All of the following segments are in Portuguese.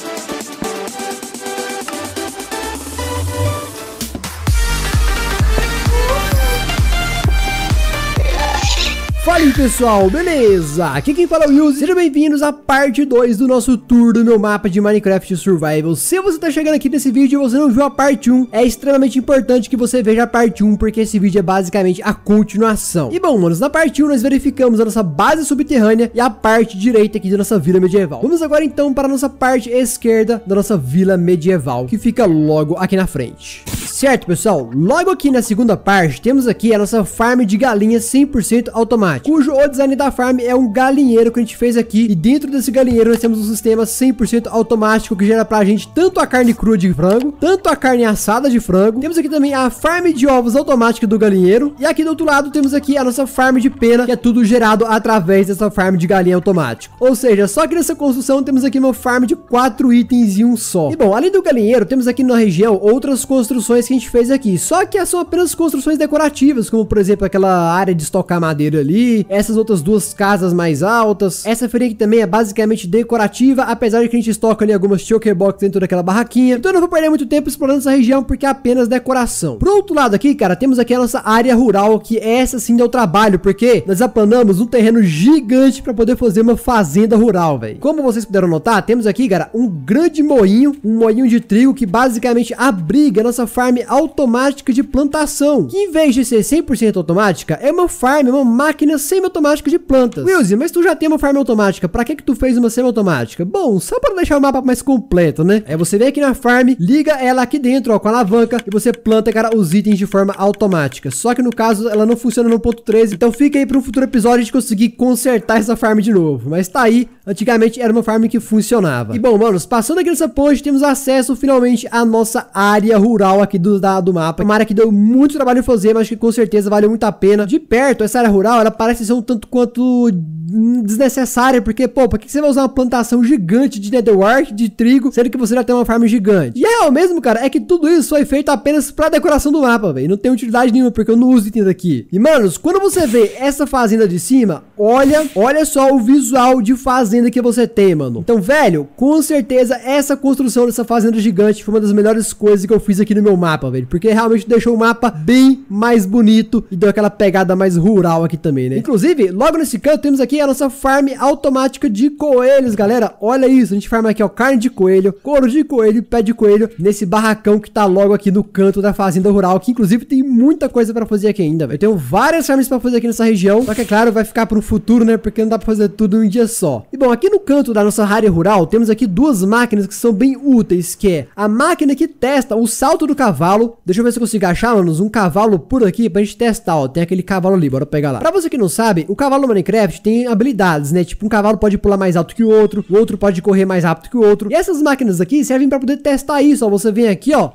Thank you. Fala pessoal, beleza? Aqui quem fala é o Will. sejam bem-vindos à parte 2 do nosso tour do meu mapa de Minecraft Survival Se você tá chegando aqui nesse vídeo e você não viu a parte 1, é extremamente importante que você veja a parte 1 Porque esse vídeo é basicamente a continuação E bom, manos, na parte 1 nós verificamos a nossa base subterrânea e a parte direita aqui da nossa vila medieval Vamos agora então para a nossa parte esquerda da nossa vila medieval, que fica logo aqui na frente Certo pessoal, logo aqui na segunda parte temos aqui a nossa farm de galinhas 100% automática cujo o design da farm é um galinheiro que a gente fez aqui. E dentro desse galinheiro nós temos um sistema 100% automático que gera pra gente tanto a carne crua de frango, tanto a carne assada de frango. Temos aqui também a farm de ovos automática do galinheiro. E aqui do outro lado temos aqui a nossa farm de pena, que é tudo gerado através dessa farm de galinha automático. Ou seja, só que nessa construção temos aqui uma farm de quatro itens em um só. E bom, além do galinheiro, temos aqui na região outras construções que a gente fez aqui. Só que são apenas construções decorativas, como por exemplo aquela área de estocar madeira ali, essas outras duas casas mais altas. Essa feria aqui também é basicamente decorativa, apesar de que a gente estoca ali algumas choker box dentro daquela barraquinha. Então eu não vou perder muito tempo explorando essa região porque é apenas decoração. Pro outro lado aqui, cara, temos aqui a nossa área rural, que essa sim deu trabalho, porque nós aplanamos um terreno gigante para poder fazer uma fazenda rural, velho. Como vocês puderam notar, temos aqui, cara, um grande moinho, um moinho de trigo que basicamente abriga a nossa farm automática de plantação, que em vez de ser 100% automática, é uma farm, uma máquina semi-automáticos de plantas. Wilson, mas tu já tem uma farm automática, pra que que tu fez uma semi-automática? Bom, só pra deixar o mapa mais completo, né? É você vem aqui na farm, liga ela aqui dentro, ó, com a alavanca, e você planta, cara, os itens de forma automática. Só que no caso, ela não funciona no ponto 13, então fica aí pra um futuro episódio de conseguir consertar essa farm de novo. Mas tá aí Antigamente era uma farm que funcionava. E bom, manos, passando aqui nessa ponte, temos acesso finalmente à nossa área rural aqui do, da, do mapa. Uma área que deu muito trabalho fazer, mas que com certeza valeu muito a pena. De perto, essa área rural, ela parece ser um tanto quanto desnecessária, porque, pô, pra que você vai usar uma plantação gigante de netherwork, de trigo, sendo que você já tem uma farm gigante? E é o mesmo, cara, é que tudo isso foi feito apenas pra decoração do mapa, velho. Não tem utilidade nenhuma, porque eu não uso itens aqui. E, manos, quando você vê essa fazenda de cima, olha, olha só o visual de fazenda que você tem, mano. Então, velho, com certeza essa construção dessa fazenda gigante foi uma das melhores coisas que eu fiz aqui no meu mapa, velho. Porque realmente deixou o mapa bem mais bonito e deu aquela pegada mais rural aqui também, né? Inclusive, logo nesse canto temos aqui a nossa farm automática de coelhos, galera. Olha isso, a gente farma aqui, ó, carne de coelho, couro de coelho, pé de coelho, nesse barracão que tá logo aqui no canto da fazenda rural, que inclusive tem muita coisa pra fazer aqui ainda. Eu tenho várias farms pra fazer aqui nessa região, só que é claro, vai ficar pro futuro, né, porque não dá pra fazer tudo em um dia só. E bom, aqui no canto da nossa área rural, temos aqui duas máquinas que são bem úteis, que é a máquina que testa o salto do cavalo. Deixa eu ver se eu consigo achar, manos, um cavalo por aqui pra gente testar, ó. Tem aquele cavalo ali, bora pegar lá. Pra você que não sabe, o cavalo Minecraft tem habilidades, né? Tipo, um cavalo pode pular mais alto que o outro, o outro pode correr mais rápido que o outro. E essas máquinas aqui servem para poder testar isso, ó. Você vem aqui, ó,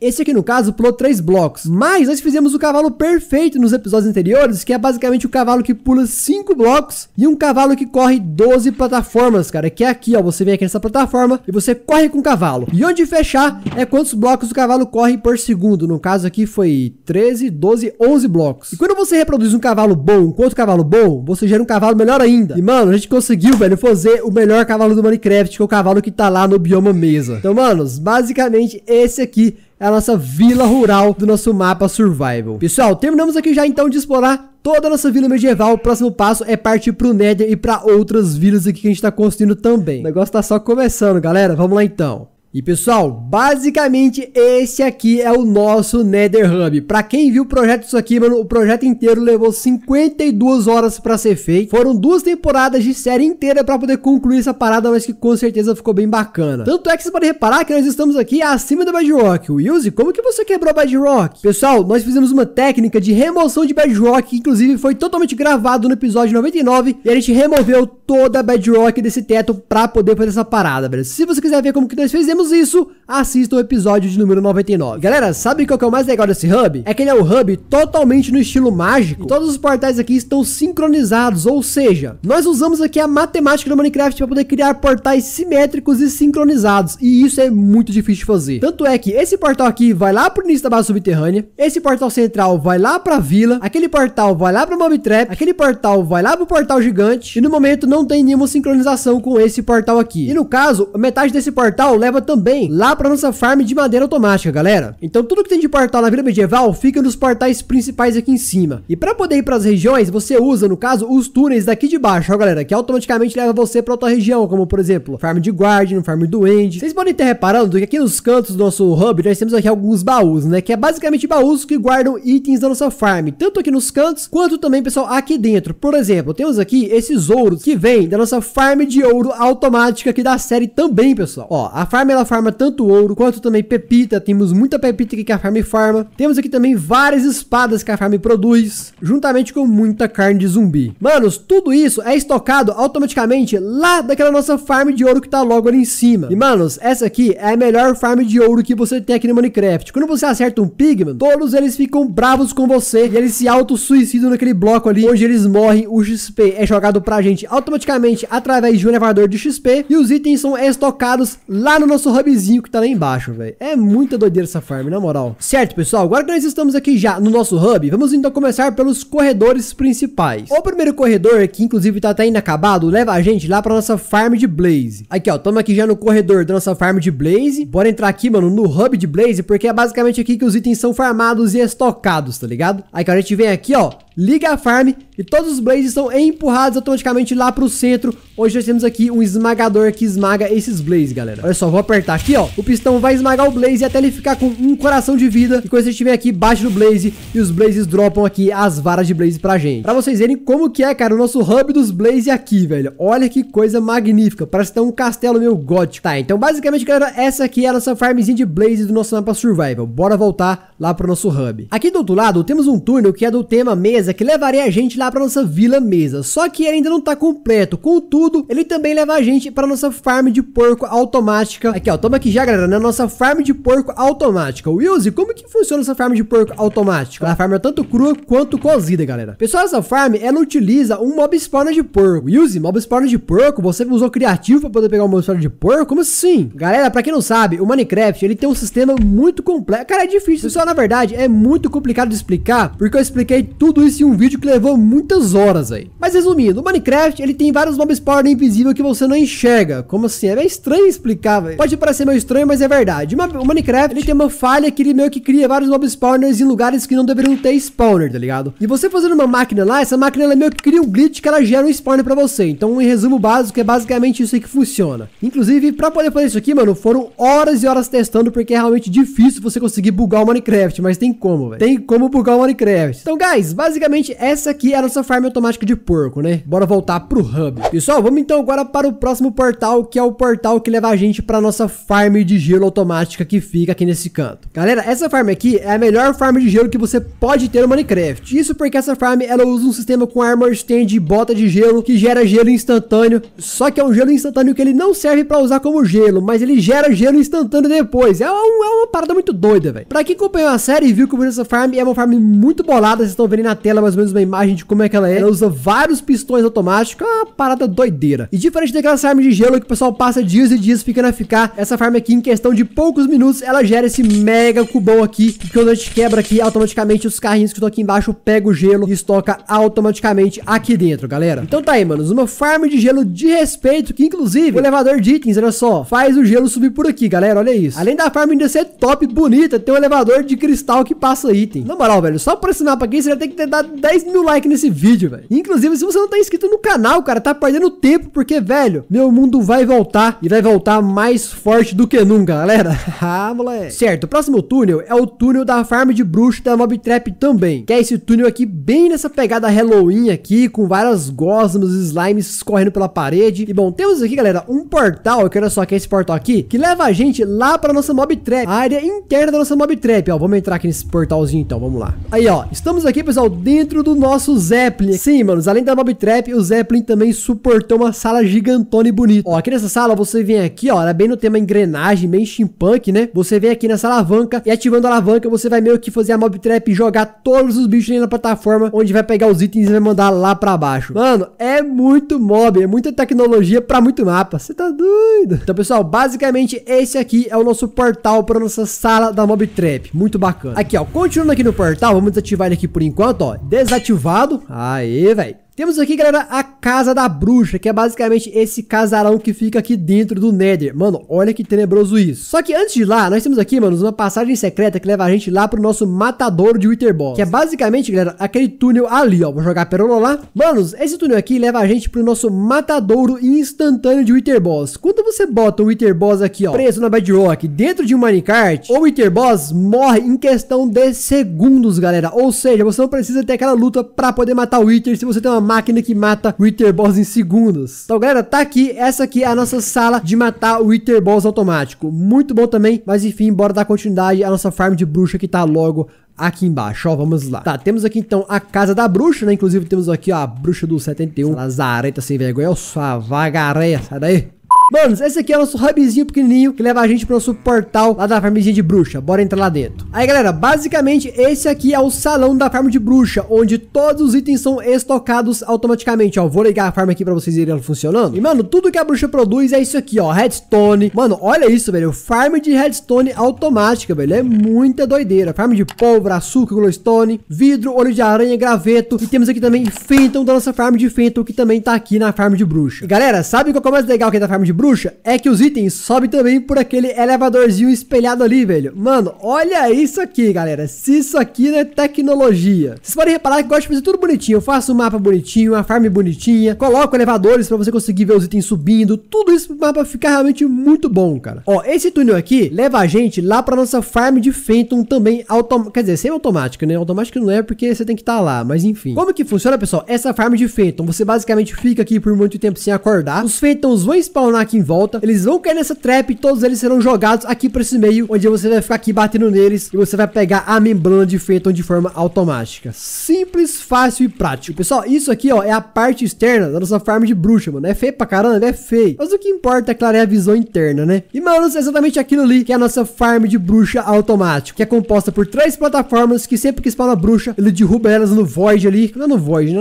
esse aqui, no caso, pulou três blocos, mas nós fizemos o cavalo perfeito nos episódios anteriores, que é basicamente o cavalo que pula cinco blocos e um cavalo que corre 12 plataformas, cara, que é aqui, ó, você vem aqui nessa plataforma e você corre com o cavalo. E onde fechar é quantos blocos o cavalo corre por segundo, no caso aqui foi 13, 12, 11 blocos. E quando você reproduz um cavalo bom com outro cavalo bom, você gera um cavalo melhor ainda. E, mano, a gente conseguiu, velho, fazer o melhor cavalo do Minecraft, que é o cavalo que tá lá no bioma mesa. Então, manos, basicamente esse aqui é a nossa vila rural do nosso mapa survival. Pessoal, terminamos aqui já então de explorar toda a nossa vila medieval. O próximo passo é partir pro Nether e para outras vilas aqui que a gente tá construindo também. O negócio tá só começando, galera. Vamos lá então. E pessoal, basicamente esse aqui é o nosso Nether Hub. Pra quem viu o projeto isso aqui, mano, o projeto inteiro levou 52 horas pra ser feito. Foram duas temporadas de série inteira pra poder concluir essa parada, mas que com certeza ficou bem bacana. Tanto é que vocês podem reparar que nós estamos aqui acima da Bedrock. Wilson, como que você quebrou a Bedrock? Pessoal, nós fizemos uma técnica de remoção de Bedrock, que inclusive foi totalmente gravado no episódio 99. E a gente removeu toda a Bedrock desse teto pra poder fazer essa parada, beleza? Se você quiser ver como que nós fizemos, menos isso, assista o episódio de número 99. Galera, sabe qual que é o mais legal desse hub? É que ele é um hub totalmente no estilo mágico. E todos os portais aqui estão sincronizados, ou seja, nós usamos aqui a matemática do Minecraft para poder criar portais simétricos e sincronizados. E isso é muito difícil de fazer. Tanto é que esse portal aqui vai lá pro início da base subterrânea, esse portal central vai lá pra vila, aquele portal vai lá pro mob trap, aquele portal vai lá pro portal gigante, e no momento não tem nenhuma sincronização com esse portal aqui. E no caso, metade desse portal leva também também lá para nossa farm de madeira automática, galera. Então tudo que tem de portal na Vila Medieval fica nos portais principais aqui em cima. E para poder ir para as regiões, você usa, no caso, os túneis daqui de baixo, ó, galera, que automaticamente leva você para outra região, como por exemplo, farm de Guardian, farm do End. Vocês podem ter reparando que aqui nos cantos do nosso hub, nós temos aqui alguns baús, né, que é basicamente baús que guardam itens da nossa farm, tanto aqui nos cantos, quanto também, pessoal, aqui dentro. Por exemplo, temos aqui esses ouros que vêm da nossa farm de ouro automática aqui da série também, pessoal. Ó, a farm ela farma tanto ouro quanto também pepita. Temos muita pepita que a farm farma. Temos aqui também várias espadas que a farm produz, juntamente com muita carne de zumbi. Manos, tudo isso é estocado automaticamente lá daquela nossa farm de ouro que tá logo ali em cima. E manos, essa aqui é a melhor farm de ouro que você tem aqui no Minecraft. Quando você acerta um pigman, todos eles ficam bravos com você e eles se auto-suicidam naquele bloco ali onde eles morrem. O XP é jogado pra gente automaticamente através de um elevador de XP e os itens são estocados lá no nosso nosso hubzinho que tá lá embaixo, velho. É muita doideira essa farm, na moral. Certo, pessoal, agora que nós estamos aqui já no nosso hub, vamos então começar pelos corredores principais. O primeiro corredor, que inclusive tá até inacabado, leva a gente lá pra nossa farm de Blaze. Aqui, ó, tamo aqui já no corredor da nossa farm de Blaze. Bora entrar aqui, mano, no hub de Blaze, porque é basicamente aqui que os itens são farmados e estocados, tá ligado? Aí, cara, a gente vem aqui, ó, liga a farm e todos os blazes são empurrados automaticamente lá pro centro, onde nós temos aqui um esmagador que esmaga esses blazes, galera. Olha só, vou apertar apertar aqui, ó, o pistão vai esmagar o Blaze até ele ficar com um coração de vida. E quando você estiver aqui baixo do Blaze, e os Blazes dropam aqui as varas de Blaze pra gente. Pra vocês verem como que é, cara, o nosso hub dos Blaze aqui, velho. Olha que coisa magnífica. Parece que tá um castelo meio gótico. Tá, então basicamente, galera, essa aqui é a nossa farmzinha de Blaze do nosso mapa Survival. Bora voltar lá pro nosso hub. Aqui do outro lado, temos um túnel que é do tema mesa, que levaria a gente lá pra nossa vila mesa. Só que ele ainda não tá completo. Contudo, ele também leva a gente pra nossa farm de porco automática aqui, ó. Toma aqui já, galera, na nossa farm de porco automática. Wilson, como que funciona essa farm de porco automática? Ela farma tanto crua quanto cozida, galera. Pessoal, essa farm, ela utiliza um mob spawner de porco. Wilson, mob spawner de porco? Você usou criativo pra poder pegar um mob spawner de porco? Como assim? Galera, pra quem não sabe, o Minecraft, ele tem um sistema muito complexo. Cara, é difícil. Pessoal, na verdade, é muito complicado de explicar, porque eu expliquei tudo isso em um vídeo que levou muitas horas aí. Mas resumindo, o Minecraft, ele tem vários mob spawner invisível que você não enxerga. Como assim? É bem estranho explicar, velho. Pode isso parece meio estranho, mas é verdade. O Minecraft, ele tem uma falha que ele meio que cria vários mob spawners em lugares que não deveriam ter spawner, tá ligado? E você fazendo uma máquina lá, essa máquina ela meio que cria um glitch que ela gera um spawner pra você. Então, em resumo básico, é basicamente isso aí que funciona. Inclusive, pra poder fazer isso aqui, mano, foram horas e horas testando, porque é realmente difícil você conseguir bugar o Minecraft, mas tem como, velho. Tem como bugar o Minecraft. Então, guys, basicamente, essa aqui é a nossa farm automática de porco, né? Bora voltar pro hub. Pessoal, vamos então agora para o próximo portal, que é o portal que leva a gente pra nossa farm de gelo automática que fica aqui nesse canto. Galera, essa farm aqui é a melhor farm de gelo que você pode ter no Minecraft. Isso porque essa farm, ela usa um sistema com armor stand e bota de gelo, que gera gelo instantâneo. Só que é um gelo instantâneo que ele não serve pra usar como gelo, mas ele gera gelo instantâneo depois. É, um, é uma parada muito doida, velho. Pra quem acompanhou a série e viu como essa farm, é uma farm muito bolada. Vocês estão vendo na tela mais ou menos uma imagem de como é que ela é. Ela usa vários pistões automáticos, é uma parada doideira. E diferente daquela farm de gelo que o pessoal passa dias e dias ficando a ficar, essa farm aqui, em questão de poucos minutos, ela gera esse mega cubão aqui. que quando a gente quebra aqui, automaticamente os carrinhos que estão aqui embaixo pegam o gelo e estoca automaticamente aqui dentro, galera. Então tá aí, manos. Uma farm de gelo de respeito, que inclusive o elevador de itens, olha só, faz o gelo subir por aqui, galera. Olha isso. Além da farm ainda ser top, bonita, tem um elevador de cristal que passa item. Na moral, velho, só por esse mapa aqui, você já tem que ter dado 10 mil likes nesse vídeo, velho. Inclusive, se você não tá inscrito no canal, cara, tá perdendo tempo, porque, velho, meu mundo vai voltar e vai voltar mais forte forte do que nunca, galera. ah, moleque. Certo, o próximo túnel é o túnel da farm de bruxo da Mob Trap também. Que é esse túnel aqui bem nessa pegada Halloween aqui, com várias gosmas e slimes correndo pela parede. E bom, temos aqui, galera, um portal, que olha só que é esse portal aqui, que leva a gente lá pra nossa Mob Trap, a área interna da nossa Mob Trap, ó. Vamos entrar aqui nesse portalzinho então, vamos lá. Aí, ó, estamos aqui, pessoal, dentro do nosso Zeppelin. Sim, manos, além da Mob Trap, o Zeppelin também suportou uma sala gigantona e bonita. Ó, aqui nessa sala você vem aqui, ó, era é bem no tema uma engrenagem bem steampunk, né? Você vem aqui nessa alavanca e ativando a alavanca, você vai meio que fazer a mob trap e jogar todos os bichos na plataforma, onde vai pegar os itens e vai mandar lá pra baixo. Mano, é muito mob, é muita tecnologia pra muito mapa. Você tá doido? Então, pessoal, basicamente esse aqui é o nosso portal pra nossa sala da mob trap. Muito bacana. Aqui, ó, continuando aqui no portal, vamos desativar ele aqui por enquanto, ó. Desativado. Aê, velho. Temos aqui, galera, a Casa da Bruxa, que é basicamente esse casarão que fica aqui dentro do Nether. Mano, olha que tenebroso isso. Só que antes de lá, nós temos aqui, mano, uma passagem secreta que leva a gente lá pro nosso matador de Wither Boss. Que é basicamente, galera, aquele túnel ali, ó. Vou jogar a perola lá. Manos, esse túnel aqui leva a gente pro nosso matadouro instantâneo de Wither Boss. Quando você bota o Wither Boss aqui, ó, preso na Bedrock, dentro de um minecart, o Wither Boss morre em questão de segundos, galera. Ou seja, você não precisa ter aquela luta pra poder matar o Wither se você tem uma máquina que mata Wither Boss em segundos. Então, galera, tá aqui. Essa aqui é a nossa sala de matar Wither Boss automático. Muito bom também, mas enfim, bora dar continuidade à nossa farm de bruxa que tá logo aqui embaixo, ó, vamos lá. Tá, temos aqui então a casa da bruxa, né? Inclusive temos aqui ó, a bruxa do 71, Lazareta sem vergonha, eu sou a sai daí. Manos, esse aqui é o nosso hubzinho pequenininho que leva a gente pro nosso portal lá da farmzinha de bruxa. Bora entrar lá dentro. Aí, galera, basicamente esse aqui é o salão da farm de bruxa, onde todos os itens são estocados automaticamente, ó. Vou ligar a farm aqui pra vocês verem ela funcionando. E, mano, tudo que a bruxa produz é isso aqui, ó. Redstone. Mano, olha isso, velho. Farm de redstone automática, velho. É muita doideira. Farm de pólvora, açúcar, glowstone, vidro, olho de aranha, graveto. E temos aqui também Fenton da nossa farm de Fenton, que também tá aqui na farm de bruxa. E, galera, sabe qual é o mais legal aqui é da farm de bruxa é que os itens sobem também por aquele elevadorzinho espelhado ali, velho. Mano, olha isso aqui, galera. Se isso aqui não é tecnologia. Vocês podem reparar que eu gosto de fazer tudo bonitinho. Eu faço um mapa bonitinho, uma farm bonitinha. Coloco elevadores pra você conseguir ver os itens subindo. Tudo isso pro mapa ficar realmente muito bom, cara. Ó, esse túnel aqui leva a gente lá pra nossa farm de Phantom também automática. Quer dizer, sem automática, né? Automática não é porque você tem que estar tá lá, mas enfim. Como que funciona, pessoal? Essa farm de Phantom, você basicamente fica aqui por muito tempo sem acordar. Os Phantoms vão spawnar aqui em volta. Eles vão cair nessa trap e todos eles serão jogados aqui para esse meio, onde você vai ficar aqui batendo neles e você vai pegar a membrana de Phantom de forma automática. Simples, fácil e prático. Pessoal, isso aqui, ó, é a parte externa da nossa farm de bruxa, mano. É feio pra caramba, né? é feio. Mas o que importa, é claro, é a visão interna, né? E, mano, é exatamente aquilo ali que é a nossa farm de bruxa automático, que é composta por três plataformas que sempre que spawna bruxa, ele derruba elas no void ali. Não é no void, né?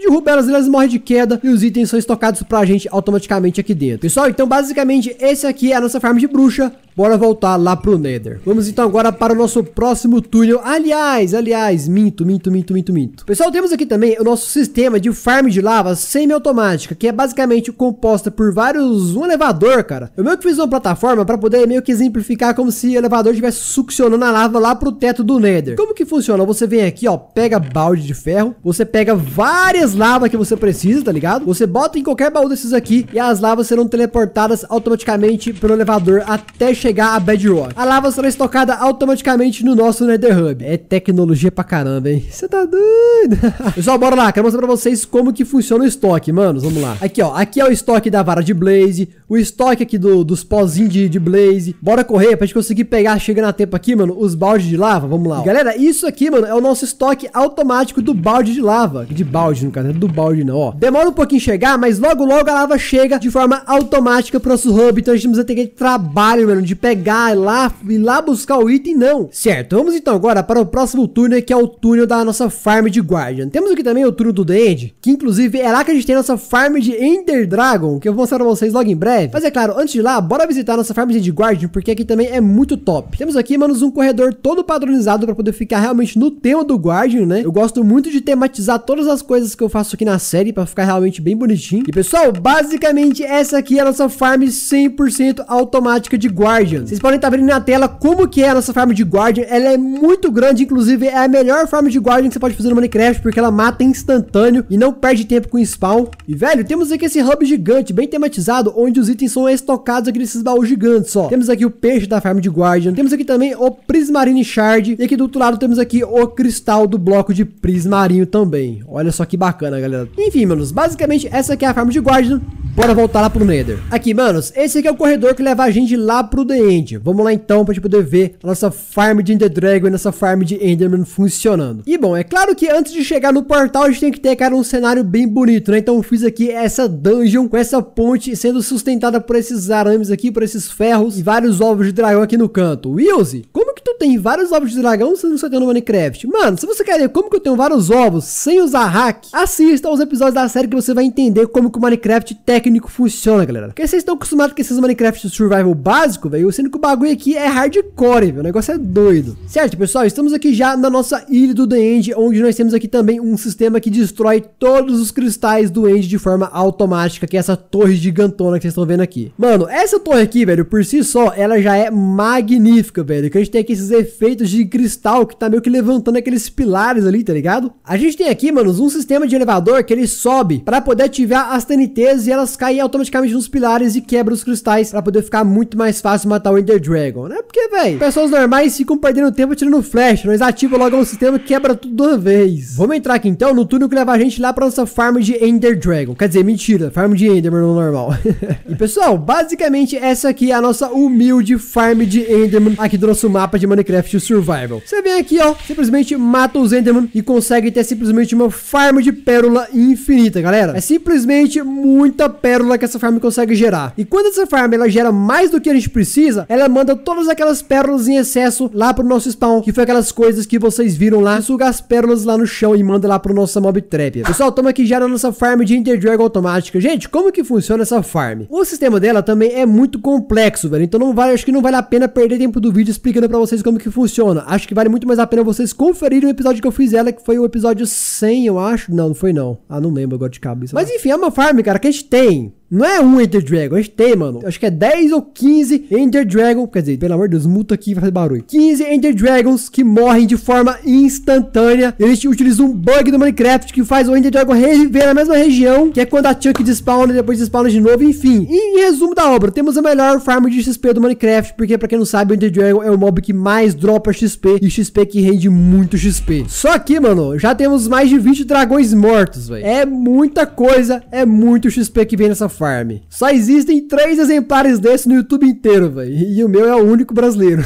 Derruba elas, elas morrem de queda e os itens são estocados pra gente automaticamente aqui dentro. Pessoal, pessoal, então basicamente esse aqui é a nossa farm de bruxa. Bora voltar lá pro Nether. Vamos então agora para o nosso próximo túnel. Aliás, aliás, minto, minto, minto, minto, minto. Pessoal, temos aqui também o nosso sistema de farm de lava semi automática que é basicamente composta por vários... um elevador, cara. Eu meio que fiz uma plataforma para poder meio que exemplificar como se o elevador estivesse succionando a lava lá pro teto do Nether. Como que funciona? Você vem aqui, ó, pega balde de ferro, você pega várias lavas que você precisa, tá ligado? Você bota em qualquer baú desses aqui e as lavas serão teleportadas teleportadas automaticamente pelo elevador até chegar a Bedrock. A lava será estocada automaticamente no nosso Nether Hub. É tecnologia pra caramba, hein? Você tá doido? Pessoal, bora lá. Quero mostrar pra vocês como que funciona o estoque, mano. Vamos lá. Aqui, ó. Aqui é o estoque da vara de Blaze. O estoque aqui do, dos pozinhos de, de Blaze. Bora correr pra gente conseguir pegar, chega na tempo aqui, mano, os baldes de lava. Vamos lá. Ó. Galera, isso aqui, mano, é o nosso estoque automático do balde de lava. De balde, no caso. Não é do balde, não, ó. Demora um pouquinho chegar, mas logo, logo a lava chega de forma automática automática pro nosso hub, então a gente não precisa ter aquele trabalho, mano, de pegar lá e lá buscar o item, não. Certo, vamos então agora para o próximo túnel, que é o túnel da nossa farm de Guardian. Temos aqui também o túnel do The que inclusive é lá que a gente tem a nossa farm de Ender Dragon, que eu vou mostrar pra vocês logo em breve. Mas é claro, antes de lá, bora visitar a nossa farm de Guardian, porque aqui também é muito top. Temos aqui, manos, um corredor todo padronizado para poder ficar realmente no tema do Guardian, né? Eu gosto muito de tematizar todas as coisas que eu faço aqui na série para ficar realmente bem bonitinho. E pessoal, basicamente essa aqui é nossa farm 100% automática de Guardian. Vocês podem estar tá vendo na tela como que é a nossa farm de Guardian. Ela é muito grande, inclusive é a melhor farm de Guardian que você pode fazer no Minecraft, porque ela mata instantâneo e não perde tempo com spawn. E, velho, temos aqui esse hub gigante, bem tematizado, onde os itens são estocados aqui nesses baús gigantes, ó. Temos aqui o peixe da farm de Guardian. Temos aqui também o Prismarine Shard. E aqui do outro lado temos aqui o cristal do bloco de Prismarinho também. Olha só que bacana, galera. Enfim, menos basicamente essa aqui é a farm de Guardian. Bora voltar lá pro Nether. Aqui, manos, esse aqui é o corredor que leva a gente lá pro The End. Vamos lá então pra gente poder ver a nossa farm de Ender Dragon e nossa farm de Enderman funcionando. E bom, é claro que antes de chegar no portal a gente tem que ter, cara, um cenário bem bonito, né? Então eu fiz aqui essa dungeon com essa ponte sendo sustentada por esses arames aqui, por esses ferros e vários ovos de dragão aqui no canto. Wilson, como que tem vários ovos de dragão se não só tem no Minecraft? Mano, se você quer ver como que eu tenho vários ovos sem usar hack, assista aos episódios da série que você vai entender como que o Minecraft técnico funciona, galera. Porque vocês estão acostumados com esses Minecraft survival básico, velho, sendo que o bagulho aqui é hardcore, velho, o negócio é doido. Certo, pessoal, estamos aqui já na nossa ilha do The End, onde nós temos aqui também um sistema que destrói todos os cristais do End de forma automática, que é essa torre gigantona que vocês estão vendo aqui. Mano, essa torre aqui, velho, por si só, ela já é magnífica, velho, que a gente tem aqui esses esses efeitos de cristal que tá meio que levantando aqueles pilares ali, tá ligado? A gente tem aqui, manos, um sistema de elevador que ele sobe para poder ativar as TNTs e elas caem automaticamente nos pilares e quebra os cristais para poder ficar muito mais fácil matar o Ender Dragon, né? Porque, velho, pessoas normais ficam perdendo tempo tirando flash, nós ativamos logo o sistema e quebra tudo de uma vez. Vamos entrar aqui então no túnel que leva a gente lá pra nossa farm de Ender Dragon. Quer dizer, mentira, farm de Enderman no normal. e pessoal, basicamente essa aqui é a nossa humilde farm de Enderman aqui do nosso mapa de man. Minecraft Survival. Você vem aqui, ó, simplesmente mata os Enderman e consegue ter simplesmente uma farm de pérola infinita, galera. É simplesmente muita pérola que essa farm consegue gerar. E quando essa farm ela gera mais do que a gente precisa, ela manda todas aquelas pérolas em excesso lá pro nosso spawn, que foi aquelas coisas que vocês viram lá, sugar as pérolas lá no chão e manda lá pro nosso mob trap. Pessoal, estamos aqui já na nossa farm de Ender Dragon automática. Gente, como que funciona essa farm? O sistema dela também é muito complexo, velho. Então não vale, acho que não vale a pena perder tempo do vídeo explicando para vocês como que funciona. Acho que vale muito mais a pena vocês conferirem o episódio que eu fiz ela, que foi o episódio 100, eu acho. Não, não foi não. Ah, não lembro agora de cabeça. Mas enfim, é uma farm, cara, que a gente tem. Não é um Ender Dragon, a gente tem, mano. Acho que é 10 ou 15 Ender Dragon. Quer dizer, pelo amor de Deus, multa aqui vai fazer barulho. 15 Ender Dragons que morrem de forma instantânea. Eles utilizam um bug do Minecraft que faz o Ender Dragon reviver na mesma região, que é quando a Chunk despawna e depois despawna de novo, enfim. E em resumo da obra, temos a melhor farm de XP do Minecraft, porque pra quem não sabe, o Ender Dragon é o mob que mais dropa XP e XP que rende muito XP. Só que, mano, já temos mais de 20 dragões mortos, velho. É muita coisa, é muito XP que vem nessa Farm. Só existem três exemplares desse no YouTube inteiro, velho. E o meu é o único brasileiro.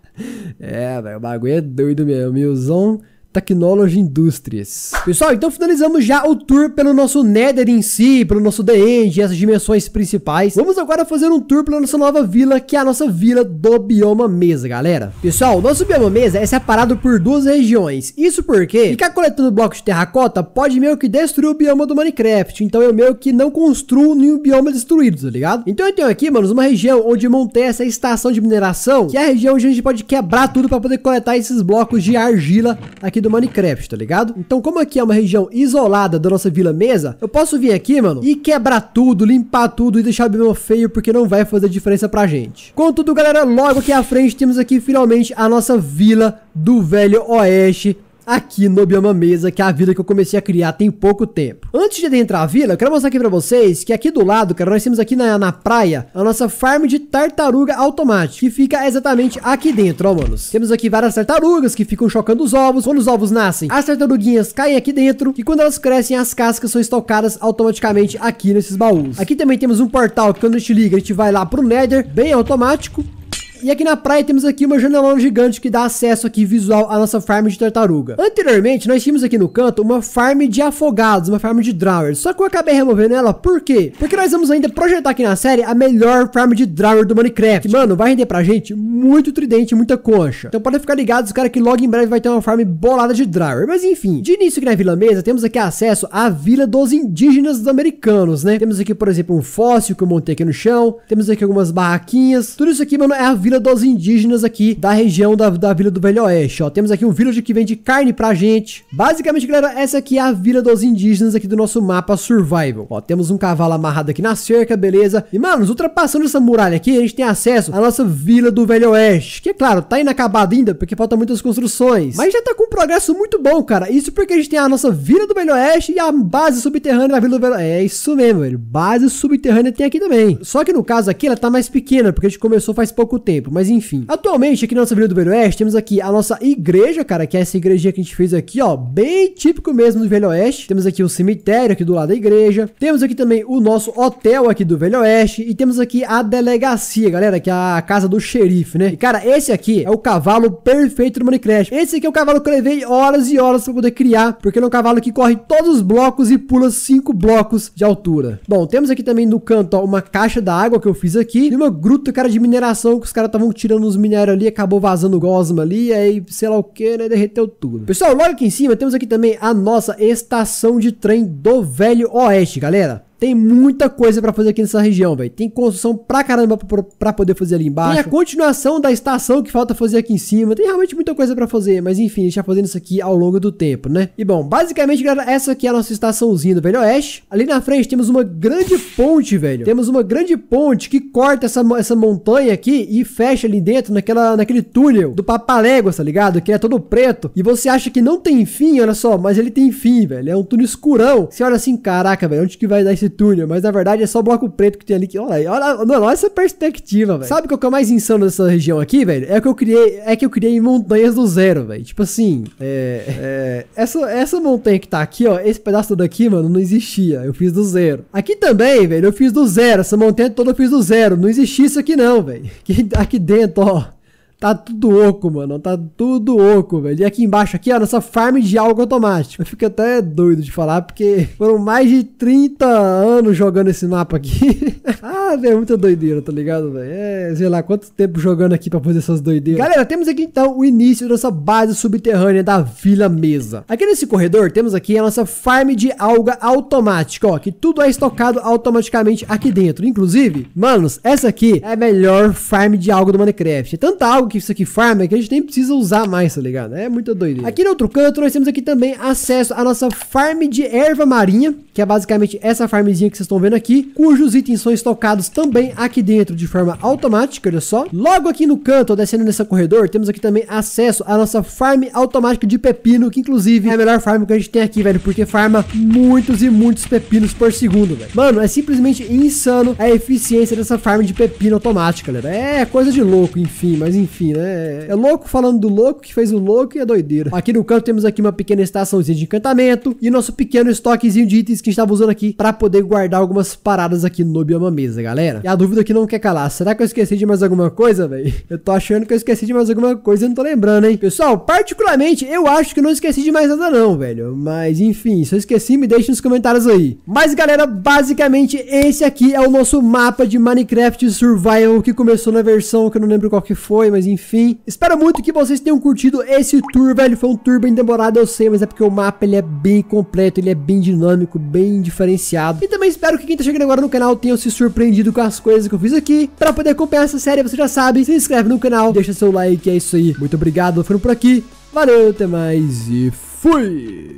é, velho, o bagulho é doido mesmo. Milzão Technology Industries. Pessoal, então finalizamos já o tour pelo nosso Nether em si, pelo nosso The End, essas dimensões principais. Vamos agora fazer um tour pela nossa nova vila, que é a nossa vila do bioma mesa, galera. Pessoal, o nosso bioma mesa é separado por duas regiões. Isso porque ficar coletando blocos de terracota pode meio que destruir o bioma do Minecraft. Então eu meio que não construo nenhum bioma destruído, tá ligado? Então eu tenho aqui, manos, uma região onde montei essa estação de mineração, que é a região onde a gente pode quebrar tudo para poder coletar esses blocos de argila aqui do do Minecraft, tá ligado? Então como aqui é uma região isolada da nossa vila mesa, eu posso vir aqui, mano, e quebrar tudo, limpar tudo e deixar o bem feio, porque não vai fazer diferença pra gente. Contudo, galera, logo aqui à frente temos aqui finalmente a nossa vila do Velho Oeste, aqui no Bioma Mesa, que é a vila que eu comecei a criar tem pouco tempo. Antes de entrar a vila, eu quero mostrar aqui pra vocês que aqui do lado, cara, nós temos aqui na, na praia a nossa farm de tartaruga automática, que fica exatamente aqui dentro, ó, manos. Temos aqui várias tartarugas que ficam chocando os ovos. Quando os ovos nascem, as tartaruguinhas caem aqui dentro e quando elas crescem, as cascas são estocadas automaticamente aqui nesses baús. Aqui também temos um portal que quando a gente liga, a gente vai lá pro Nether, bem automático. E aqui na praia temos aqui uma janela gigante que dá acesso aqui visual à nossa farm de tartaruga. Anteriormente, nós tínhamos aqui no canto uma farm de afogados, uma farm de drower. Só que eu acabei removendo ela, por quê? Porque nós vamos ainda projetar aqui na série a melhor farm de drower do Minecraft. Mano, vai render pra gente muito tridente, muita concha. Então podem ficar ligados, cara, que logo em breve vai ter uma farm bolada de drower. Mas enfim, de início aqui na Vila Mesa, temos aqui acesso à Vila dos Indígenas Americanos, né? Temos aqui, por exemplo, um fóssil que eu montei aqui no chão. Temos aqui algumas barraquinhas. Tudo isso aqui, mano, é a Vila Vila dos Indígenas aqui da região da, da Vila do Velho Oeste, ó. Temos aqui um village que vende carne pra gente. Basicamente, galera, essa aqui é a Vila dos Indígenas aqui do nosso mapa Survival. Ó, temos um cavalo amarrado aqui na cerca, beleza? E, mano, ultrapassando essa muralha aqui, a gente tem acesso à nossa Vila do Velho Oeste, que, é claro, tá inacabado ainda, porque faltam muitas construções. Mas já tá com um progresso muito bom, cara. Isso porque a gente tem a nossa Vila do Velho Oeste e a base subterrânea da Vila do Velho Oeste. É isso mesmo, velho. Base subterrânea tem aqui também. Só que, no caso aqui, ela tá mais pequena, porque a gente começou faz pouco tempo tempo, mas enfim. Atualmente, aqui na nossa Avenida do Velho Oeste, temos aqui a nossa igreja, cara, que é essa igrejinha que a gente fez aqui, ó, bem típico mesmo do Velho Oeste. Temos aqui o um cemitério aqui do lado da igreja. Temos aqui também o nosso hotel aqui do Velho Oeste. E temos aqui a delegacia, galera, que é a casa do xerife, né? E, cara, esse aqui é o cavalo perfeito do Minecraft. Esse aqui é o cavalo que eu levei horas e horas pra poder criar, porque ele é um cavalo que corre todos os blocos e pula cinco blocos de altura. Bom, temos aqui também no canto, ó, uma caixa da água que eu fiz aqui e uma gruta, cara, de mineração que os caras caras estavam tirando uns minérios ali, acabou vazando gosma ali, aí sei lá o que, né? Derreteu tudo. Pessoal, logo aqui em cima temos aqui também a nossa estação de trem do Velho Oeste, galera. Tem muita coisa para fazer aqui nessa região, velho. Tem construção pra caramba para poder fazer ali embaixo. Tem a continuação da estação que falta fazer aqui em cima. Tem realmente muita coisa para fazer, mas enfim, a gente tá fazendo isso aqui ao longo do tempo, né? E bom, basicamente, galera, essa aqui é a nossa estaçãozinha do Velho Oeste. Ali na frente temos uma grande ponte, velho. Temos uma grande ponte que corta essa, essa montanha aqui e fecha ali dentro naquela, naquele túnel do Papaléguas, tá ligado? Que é todo preto. E você acha que não tem fim, olha só, mas ele tem fim, velho. É um túnel escurão. Você olha assim, caraca, velho, onde que vai dar esse esse túnel, mas na verdade é só bloco preto que tem ali. Que, olha, olha, mano, olha essa perspectiva, velho. Sabe o que é o mais insano dessa região aqui, velho? É que eu criei, é que eu criei montanhas do zero, velho. Tipo assim, é, é, essa, essa montanha que tá aqui, ó, esse pedaço daqui, mano, não existia. Eu fiz do zero. Aqui também, velho, eu fiz do zero. Essa montanha toda eu fiz do zero. Não existia isso aqui não, velho. aqui dentro, ó. Tá tudo oco, mano. Tá tudo oco, velho. E aqui embaixo, aqui, ó, nossa farm de algo automático. Eu fico até doido de falar, porque foram mais de 30 anos jogando esse mapa aqui. ah, velho, é muita doideira, tá ligado, velho? É, sei lá, quanto tempo jogando aqui pra fazer essas doideiras. Galera, temos aqui então o início dessa base subterrânea da Vila Mesa. Aqui nesse corredor, temos aqui a nossa farm de alga automática, ó, que tudo é estocado automaticamente aqui dentro. Inclusive, manos, essa aqui é a melhor farm de alga do Minecraft. É tanta alga algo que isso aqui farma é que a gente nem precisa usar mais, tá ligado? É muita doideira. Aqui no outro canto, nós temos aqui também acesso à nossa farm de erva marinha, que é basicamente essa farmzinha que vocês estão vendo aqui, cujos itens são estocados também aqui dentro de forma automática, olha só. Logo aqui no canto, descendo nesse corredor, temos aqui também acesso à nossa farm automática de pepino, que inclusive é a melhor farm que a gente tem aqui, velho, porque farma muitos e muitos pepinos por segundo, velho. Mano, é simplesmente insano a eficiência dessa farm de pepino automática, galera. É coisa de louco, enfim, mas enfim enfim, né? É louco falando do louco que fez o louco e é doideira. Aqui no canto temos aqui uma pequena estaçãozinha de encantamento e nosso pequeno estoquezinho de itens que a gente tava usando aqui para poder guardar algumas paradas aqui no Bioma Mesa, galera. E a dúvida é que não quer calar, será que eu esqueci de mais alguma coisa, velho? Eu tô achando que eu esqueci de mais alguma coisa e não tô lembrando, hein? Pessoal, particularmente, eu acho que eu não esqueci de mais nada não, velho. Mas, enfim, se eu esqueci, me deixe nos comentários aí. Mas, galera, basicamente, esse aqui é o nosso mapa de Minecraft Survival que começou na versão que eu não lembro qual que foi, mas enfim. Espero muito que vocês tenham curtido esse tour, velho. Foi um tour bem demorado, eu sei, mas é porque o mapa ele é bem completo, ele é bem dinâmico, bem diferenciado. E também espero que quem tá chegando agora no canal tenha se surpreendido com as coisas que eu fiz aqui. Pra poder acompanhar essa série, você já sabe, se inscreve no canal, deixa seu like, é isso aí. Muito obrigado, foram por aqui. Valeu, até mais e fui!